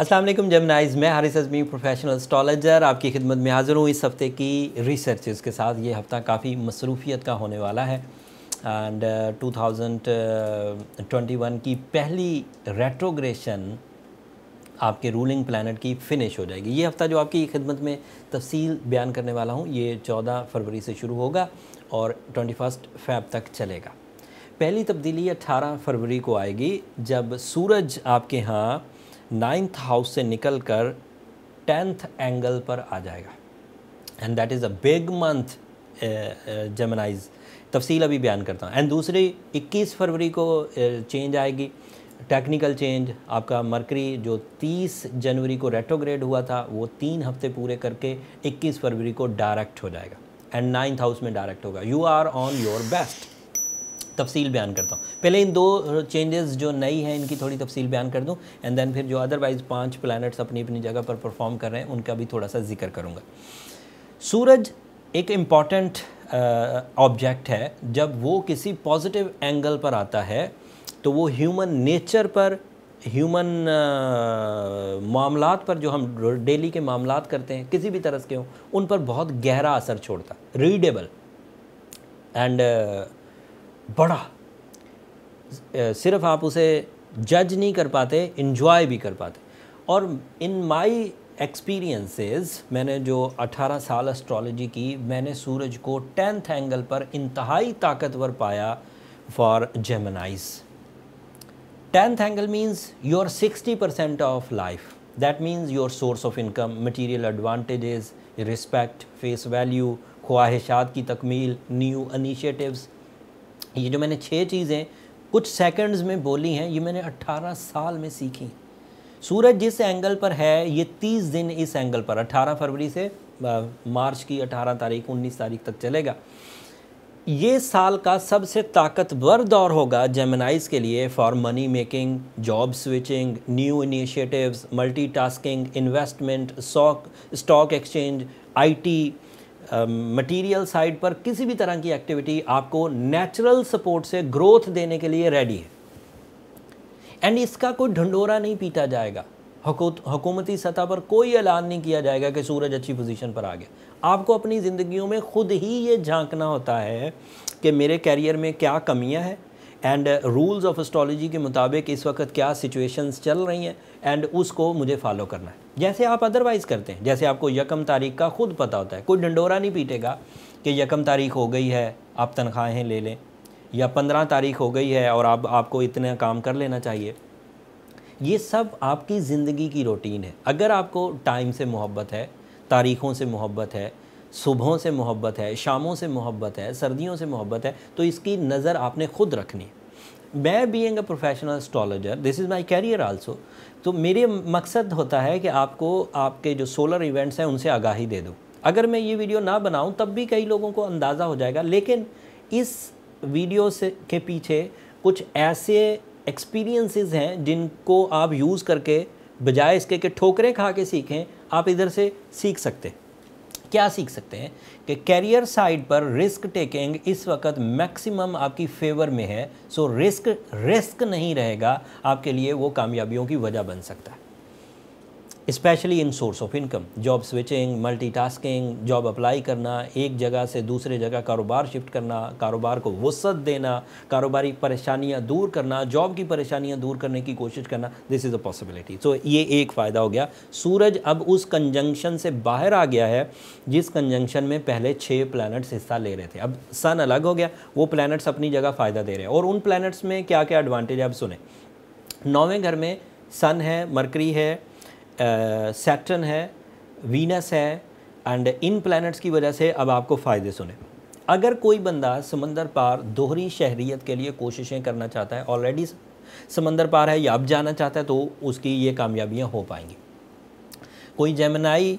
असलम जमनाइज़ मैं Haris Azmi professional astrologer आपकी खिदमत में हाज़िर हूँ इस हफ़्ते की रिसर्च के साथ ये हफ़्ता काफ़ी मसरूफियत का होने वाला है and two thousand twenty one की पहली रेट्रोग्रेशन आपके रूलिंग प्लानट की फ़िनिश हो जाएगी ये हफ़्ता जो आपकी खिदमत में तफसील बयान करने वाला हूँ ये चौदह फरवरी से शुरू होगा और ट्वेंटी फ़र्स्ट फैब तक चलेगा पहली तब्दीली अट्ठारह फरवरी को आएगी जब सूरज आपके यहाँ नाइन्थ हाउस से निकल कर टेंथ एंगल पर आ जाएगा and that is a big month Geminis तफसील अभी बयान करता हूँ एंड दूसरी 21 फरवरी को चेंज uh, आएगी टेक्निकल चेंज आपका मरकरी जो 30 जनवरी को रेट्रोग्रेड हुआ था वो तीन हफ्ते पूरे करके 21 फरवरी को डायरेक्ट हो जाएगा एंड नाइन्थ हाउस में डायरेक्ट होगा you are on your best तफसील बयान करता हूँ पहले इन दो चेंजेस जो नई हैं इनकी थोड़ी तफसील बयान कर दूँ एंड देन फिर जो अदरवाइज़ पाँच प्लानट्स अपनी अपनी जगह पर परफॉर्म कर रहे हैं उनका भी थोड़ा सा जिक्र करूँगा सूरज एक इम्पॉर्टेंट ऑब्जेक्ट है जब वो किसी पॉजिटिव एंगल पर आता है तो वो ह्यूमन नेचर पर ह्यूमन मामलात पर जो हम डेली के मामलात करते हैं किसी भी तरह के हों उन पर बहुत गहरा असर छोड़ता रीडेबल एंड uh, बड़ा सिर्फ आप उसे जज नहीं कर पाते इन्जॉय भी कर पाते और इन माई एक्सपीरियंसेस मैंने जो 18 साल एस्ट्रोलॉजी की मैंने सूरज को टेंथ एंगल पर इंतहाई ताकतवर पाया for Geminis tenth angle means your 60 percent of life that means your source of income material advantages respect face value ख्वाहिशात की तकमील न्यू इनिशिएटिव्स ये जो मैंने छः चीज़ें कुछ सेकंड्स में बोली हैं ये मैंने 18 साल में सीखी सूरज जिस एंगल पर है ये 30 दिन इस एंगल पर 18 फरवरी से मार्च की 18 तारीख 19 तारीख तक चलेगा ये साल का सबसे ताकतवर दौर होगा जेमिनाइज के लिए for money making job switching new initiatives multitasking investment stock stock exchange IT material side पर किसी भी तरह की एक्टिविटी आपको नेचुरल सपोर्ट से ग्रोथ देने के लिए रेडी है एंड इसका कोई ढंडोरा नहीं पीटा जाएगा हुकूमती सतह पर कोई ऐलान नहीं किया जाएगा कि सूरज अच्छी पोजीशन पर आ गया आपको अपनी ज़िंदगियों में ख़ुद ही ये झांकना होता है कि मेरे कैरियर में क्या कमियां हैं एंड रूल्स ऑफ एस्ट्रोलॉजी के मुताबिक इस वक्त क्या सिचुएशंस चल रही हैं एंड उसको मुझे फॉलो करना है जैसे आप अदरवाइज़ करते हैं जैसे आपको यकम तारीख का खुद पता होता है कोई डंडोरा नहीं पीटेगा कि यकम तारीख हो गई है आप तनख्वाहें ले लें या पंद्रह तारीख हो गई है और आप आपको इतना काम कर लेना चाहिए ये सब आपकी ज़िंदगी की रूटीन है अगर आपको टाइम से मोहब्बत है तारीख़ों से मोहब्बत है सुबहों से मोहब्बत है शामों से मोहब्बत है सर्दियों से मोहब्बत है तो इसकी नज़र आपने खुद रखनी मैं being a professional astrologer this is my career also तो मेरे मकसद होता है कि आपको आपके जो सोलर इवेंट्स हैं उनसे आगाही दे दूँ अगर मैं ये वीडियो ना बनाऊँ तब भी कई लोगों को अंदाज़ा हो जाएगा लेकिन इस वीडियो से के पीछे कुछ ऐसे एक्सपीरियंसेस हैं जिनको आप यूज़ करके बजाय इसके कि ठोकरें खा के सीखें आप इधर से सीख सकते हैं क्या सीख सकते हैं कि कैरियर साइड पर रिस्क टेकिंग इस वक्त मैक्सिमम आपकी फेवर में है सो रिस्क रिस्क नहीं रहेगा आपके लिए वो कामयाबियों की वजह बन सकता है specially in source of income job switching multitasking job apply करना एक जगह से दूसरे जगह कारोबार शिफ्ट करना कारोबार को वसत देना कारोबारी परेशानियां दूर करना जॉब की परेशानियां दूर करने की कोशिश करना this is a possibility so ये एक फ़ायदा हो गया सूरज अब उस कंजंक्शन से बाहर आ गया है जिस कंजंक्शन में पहले छः प्लानट्स हिस्सा ले रहे थे अब सन अलग हो गया वो प्लानट्स अपनी जगह फ़ायदा दे रहे हैं और उन प्लानट्स में क्या क्या एडवांटेज है अब सुने नौवें घर में सन है मरकरी है सैटर्न है वीनस है एंड इन प्लैनेट्स की वजह से अब आपको फ़ायदे सुने अगर कोई बंदा समंदर पार दोहरी शहरीत के लिए कोशिशें करना चाहता है ऑलरेडी समंदर पार है या अब जाना चाहता है तो उसकी ये कामयाबियाँ हो पाएंगी कोई जमनाई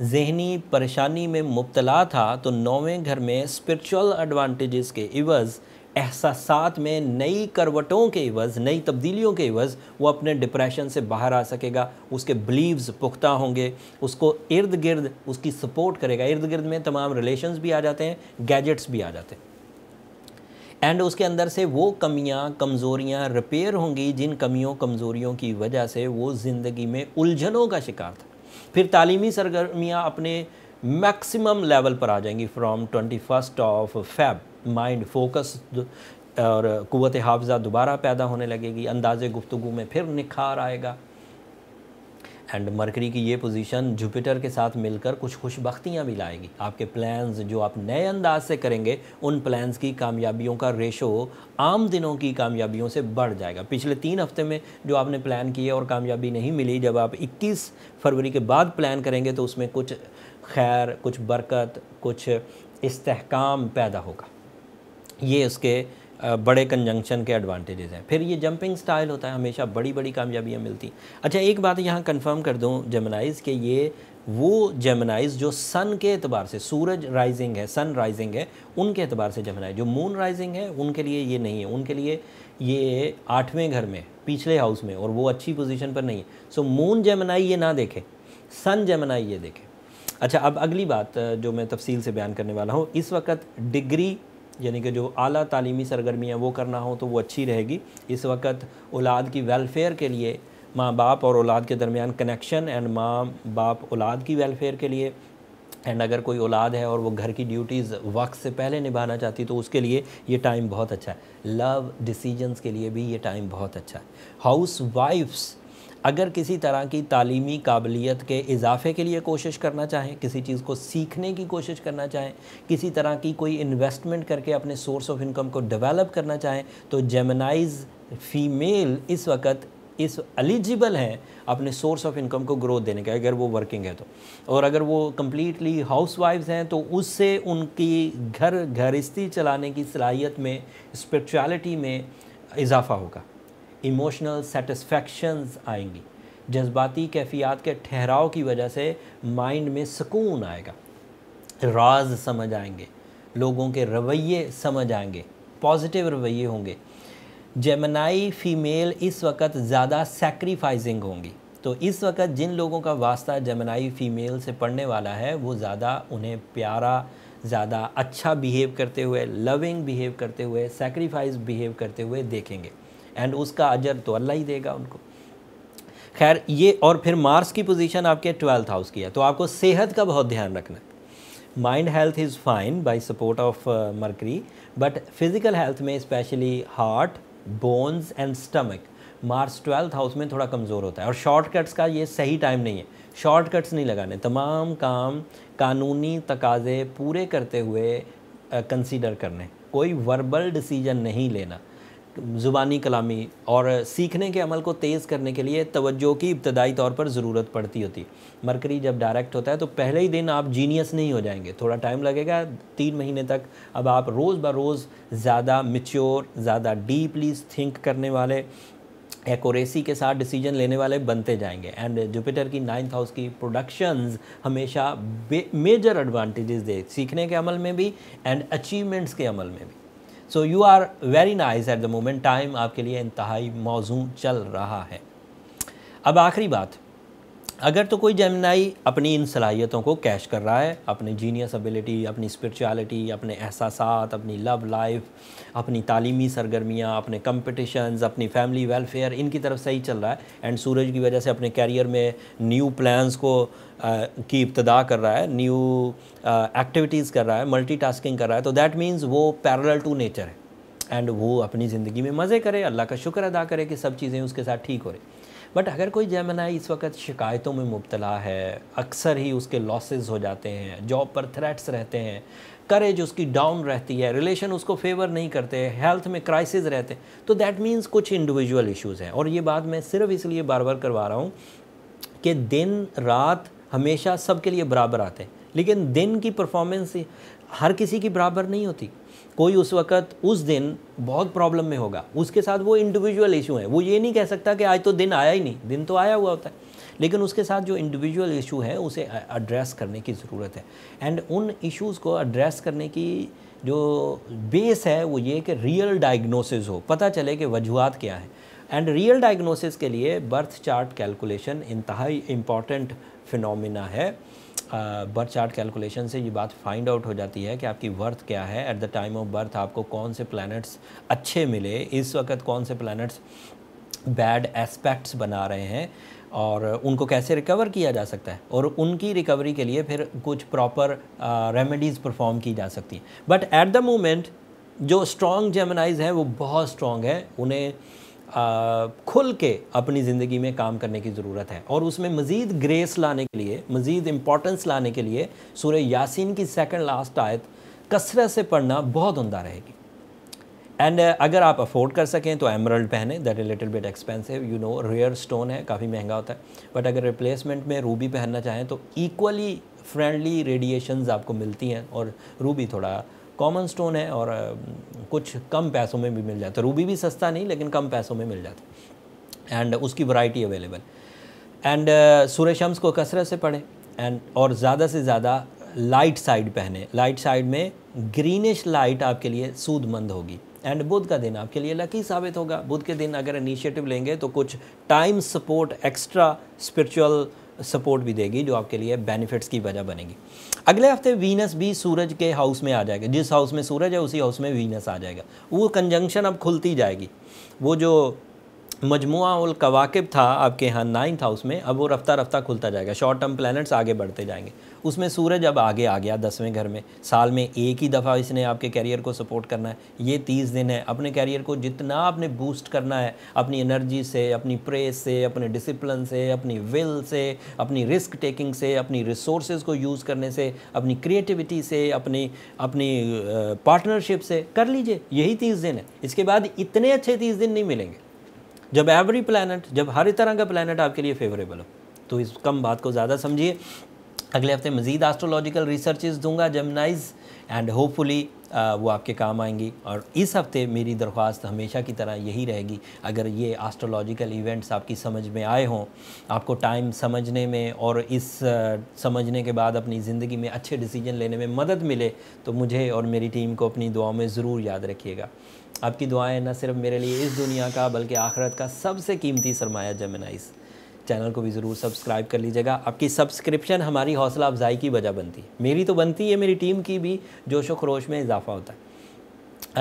जहनी परेशानी में मुबतला था तो नौवें घर में स्पिरिचुअल एडवांटेजेस के इवज़ एहसास में नई करवटों के वज़ नई तब्दीलियों के वज वो अपने डिप्रेशन से बाहर आ सकेगा उसके बिलीव्स पुख्ता होंगे उसको इर्द गिर्द उसकी सपोर्ट करेगा इर्द गिर्द में तमाम रिलेशंस भी आ जाते हैं गैजेट्स भी आ जाते हैं एंड उसके अंदर से वो कमियां कमज़ोरियां रिपेयर होंगी जिन कमियों कमज़ोरियों की वजह से वो ज़िंदगी में उलझनों का शिकार था फिर तालीमी सरगर्मियाँ अपने मैक्सिमम लेवल पर आ जाएंगी from twenty first of Feb mind focus और कुत हाफजा दोबारा पैदा होने लगेगी अंदाज़ गुफ्तु में फिर निखार आएगा एंड मरकरी की ये पोजीशन जुपिटर के साथ मिलकर कुछ खुशबख्तियाँ भी लाएगी आपके प्लान्स जो आप नए अंदाज से करेंगे उन प्लान्स की कामयाबियों का रेशो आम दिनों की कामयाबियों से बढ़ जाएगा पिछले तीन हफ्ते में जो आपने प्लान किए और कामयाबी नहीं मिली जब आप 21 फरवरी के बाद प्लान करेंगे तो उसमें कुछ खैर कुछ बरकत कुछ इस्तेकाम पैदा होगा ये उसके बड़े कंजंक्शन के एडवांटेजेस हैं फिर ये जंपिंग स्टाइल होता है हमेशा बड़ी बड़ी कामयाबियाँ मिलती अच्छा एक बात यहाँ कंफर्म कर दूँ जेमिनाइज़ के ये वो जेमिनाइज़ जो सन के अतबार से सूरज राइजिंग है सन राइजिंग है उनके अतबार से जेमिनाइज जो मून राइजिंग है उनके लिए ये नहीं है उनके लिए ये आठवें घर में पिछले हाउस में और वो अच्छी पोजिशन पर नहीं है सो मून जमनाई ये ना देखें सन जमनाई ये देखे अच्छा अब अगली बात जो मैं तफसील से बयान करने वाला हूँ इस वक्त डिग्री यानी कि जो अली तालीमी सरगर्मियाँ वो करना हो तो वो अच्छी रहेगी इस वक्त औलाद की वेलफेयर के लिए माँ बाप और औलाद के दरमियान कनेक्शन एंड माँ बाप औलाद की वेलफेयर के लिए एंड अगर कोई औलाद है और वो घर की ड्यूटीज़ वक्त से पहले निभाना चाहती तो उसके लिए ये टाइम बहुत अच्छा है लव डिसीजंस के लिए भी ये टाइम बहुत अच्छा है हाउस वाइफ्स अगर किसी तरह की तालीमी काबिलियत के इजाफे के लिए कोशिश करना चाहें किसी चीज़ को सीखने की कोशिश करना चाहें किसी तरह की कोई इन्वेस्टमेंट करके अपने सोर्स ऑफ इनकम को डेवलप करना चाहें तो जेमनाइज़ फीमेल इस वक्त इस एलिजिबल हैं अपने सोर्स ऑफ इनकम को ग्रोथ देने के अगर वो वर्किंग है तो और अगर वो कम्प्लीटली हाउस वाइफ हैं तो उससे उनकी घर घरिस्ती चलाने की सलाहियत में स्परिचुअलिटी में इजाफा होगा इमोशनल सेटिस्फेक्शंस आएंगी जज्बाती कैफियत के ठहराव की वजह से माइंड में सुकून आएगा राज समझ आएंगे लोगों के रवैये समझ आएंगे पॉजिटिव रवैये होंगे जेमनाई फ़ीमेल इस वक्त ज़्यादा सेक्रीफाइजिंग होंगी तो इस वक्त जिन लोगों का वास्ता जमनाई फ़ीमेल से पढ़ने वाला है वो ज़्यादा उन्हें प्यारा ज़्यादा अच्छा बिहेव करते हुए लविंग बिहेव करते हुए सेक्रीफाइस बिहेव करते हुए देखेंगे एंड उसका अजर तो अल्लाह ही देगा उनको खैर ये और फिर मार्स की पोजीशन आपके ट्वेल्थ हाउस की है तो आपको सेहत का बहुत ध्यान रखना है mind health is fine by support of Mercury but physical health में specially heart bones and stomach Mars twelfth house में थोड़ा कमज़ोर होता है और शॉर्टकट्स का ये सही टाइम नहीं है शॉर्टकट्स नहीं लगाने तमाम काम कानूनी तकाजे पूरे करते हुए कंसिडर uh, करने कोई वर्बल डिसीजन नहीं लेना ज़ुबानी कलामी और सीखने के अमल को तेज़ करने के लिए तवज्जो की इब्तदाई तौर पर ज़रूरत पड़ती होती मरकरी जब डायरेक्ट होता है तो पहले ही दिन आप जीनियस नहीं हो जाएंगे थोड़ा टाइम लगेगा तीन महीने तक अब आप रोज़ ब रोज़ ज़्यादा मिच्योर ज़्यादा डीपली थिंक करने वाले एकोरेसी के साथ डिसीजन लेने वाले बनते जाएंगे एंड जुपिटर की नाइन्थ हाउस की प्रोडक्शंस हमेशा मेजर एडवांटेजेस दे सीखने के अमल में भी एंड अचीवमेंट्स के अमल में भी so you are very nice at the moment time आपके लिए इंतहाई मौजू चल रहा है अब आखिरी बात अगर तो कोई जमनाई अपनी इन सलाहियतों को कैश कर रहा है अपने जीनियस एबिलिटी अपनी स्परिचुअलिटी अपने एहसास अपनी लव लाइफ अपनी तालीमी सरगर्मियाँ अपने कम्पटिशन अपनी फैमिली वेलफेयर इनकी तरफ सही चल रहा है एंड सूरज की वजह से अपने कैरियर में न्यू प्लान्स को आ, की इब्तदा कर रहा है न्यू एक्टिविटीज़ कर रहा है टास्किंग कर रहा है तो दैट मीन्स वो पैरल टू नेचर है एंड वो अपनी ज़िंदगी में मज़े करे अल्लाह का शुक्र अदा करे कि सब चीज़ें उसके साथ ठीक हो रही बट अगर कोई जैमनाई इस वक्त शिकायतों में मुबतला है अक्सर ही उसके लॉसेज हो जाते हैं जॉब पर थ्रेट्स रहते हैं करेज उसकी डाउन रहती है रिलेशन उसको फेवर नहीं करते हेल्थ में क्राइसिस रहते हैं तो दैट मीन्स कुछ इंडिविजुअल इश्यूज़ हैं और ये बात मैं सिर्फ इसलिए बार बार करवा रहा हूँ कि दिन रात हमेशा सबके लिए बराबर आते हैं लेकिन दिन की परफॉर्मेंस हर किसी की बराबर नहीं होती कोई उस वक़्त उस दिन बहुत प्रॉब्लम में होगा उसके साथ वो इंडिविजुअल इशू है वो ये नहीं कह सकता कि आज तो दिन आया ही नहीं दिन तो आया हुआ होता है लेकिन उसके साथ जो इंडिविजुअल इशू है उसे एड्रेस करने की ज़रूरत है एंड उन इश्यूज़ को एड्रेस करने की जो बेस है वो ये कि रियल डायग्नोसिस हो पता चले कि वजूहत क्या है एंड रियल डायग्नोसिस के लिए बर्थ चार्ट कैलकुलेशन इंतहाई इम्पॉर्टेंट फिनोमिना है बर्थ चार्ट कैलकुलेशन से ये बात फाइंड आउट हो जाती है कि आपकी वर्थ क्या है at the time of birth आपको कौन से प्लैनेट्स अच्छे मिले इस वक्त कौन से प्लैनेट्स बैड एस्पेक्ट्स बना रहे हैं और उनको कैसे रिकवर किया जा सकता है और उनकी रिकवरी के लिए फिर कुछ प्रॉपर रेमेडीज़ परफॉर्म की जा सकती हैं बट एट द मोमेंट जो स्ट्रॉन्ग जेमनाइज हैं वो बहुत स्ट्रॉन्ग है उन्हें खुल के अपनी ज़िंदगी में काम करने की ज़रूरत है और उसमें मज़ीद ग्रेस लाने के लिए मज़ीद इम्पोर्टेंस लाने के लिए सूर्य यासिन की सेकेंड लास्ट आयत कसरत से पढ़ना बहुत उमदा रहेगी एंड uh, अगर आप अफोर्ड कर सकें तो एमरल्ड पहने that is little bit expensive you know rare stone है काफ़ी महंगा होता है बट अगर रिप्लेसमेंट में रूबी पहनना चाहें तो इक्वली फ्रेंडली रेडिएशंस आपको मिलती हैं और रूबी थोड़ा कॉमन स्टोन है और कुछ कम पैसों में भी मिल जाता है रूबी भी सस्ता नहीं लेकिन कम पैसों में मिल जाता है एंड उसकी वैरायटी अवेलेबल एंड सूर्य शम्स को कसरत से पढ़े एंड और ज़्यादा से ज़्यादा लाइट साइड पहने लाइट साइड में ग्रीनिश लाइट आपके लिए सूदमंद होगी एंड बुध का दिन आपके लिए लकी साबित होगा बुध के दिन अगर इनिशिएटिव लेंगे तो कुछ time support extra spiritual support भी देगी जो आपके लिए बेनिफिट्स की वजह बनेगी अगले हफ्ते वीनस भी सूरज के हाउस में आ जाएगा जिस हाउस में सूरज है उसी हाउस में वीनस आ जाएगा वो कंजंक्शन अब खुलती जाएगी वो जो मजमुआवाकब था आपके यहाँ नाइन्थ हाउस में अब वो रफ्ता रफ्ता खुलता जाएगा शॉर्ट टर्म प्लानट्स आगे बढ़ते जाएंगे उसमें सूरज अब आगे आ गया दसवें घर में साल में एक ही दफ़ा इसने आपके कैरियर को सपोर्ट करना है ये तीस दिन है अपने कैरियर को जितना आपने बूस्ट करना है अपनी एनर्जी से अपनी प्रेस से अपने डिसिप्लिन से अपनी विल से अपनी रिस्क टेकिंग से अपनी रिसोर्स को यूज़ करने से अपनी क्रिएटिविटी से अपनी अपनी पार्टनरशिप से कर लीजिए यही तीस दिन है इसके बाद इतने अच्छे तीस दिन नहीं मिलेंगे जब एवरी प्लानट जब हर तरह का प्लानट आपके लिए फेवरेबल हो तो इस कम बात को ज़्यादा समझिए अगले हफ्ते मजीद एस्ट्रोलॉजिकल रिसर्चेज दूंगा जमनाइज एंड होपफुली वो आपके काम आएंगी और इस हफ्ते मेरी दरख्वास्त हमेशा की तरह यही रहेगी अगर ये आस्ट्रोलॉजिकल इवेंट्स आपकी समझ में आए हों आपको टाइम समझने में और इस समझने के बाद अपनी ज़िंदगी में अच्छे डिसीजन लेने में मदद मिले तो मुझे और मेरी टीम को अपनी दुआओं में ज़रूर याद रखिएगा आपकी दुआएं न सिर्फ मेरे लिए इस दुनिया का बल्कि आखिरत का सबसे कीमती सरमाया जमनाइस चैनल को भी ज़रूर सब्सक्राइब कर लीजिएगा आपकी सब्सक्रिप्शन हमारी हौसला अफजाई की वजह बनती है मेरी तो बनती है मेरी टीम की भी जोश व खरोश में इजाफा होता है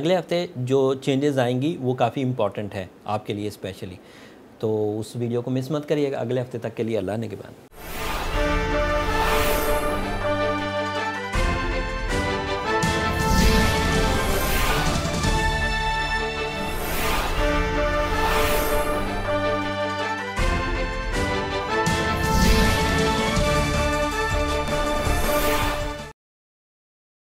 अगले हफ्ते जो चेंजेस आएंगी वो काफ़ी इंपॉर्टेंट है आपके लिए स्पेशली तो उस वीडियो को मिस मत करिएगा अगले हफ्ते तक के लिए अल्लाह ने के बाद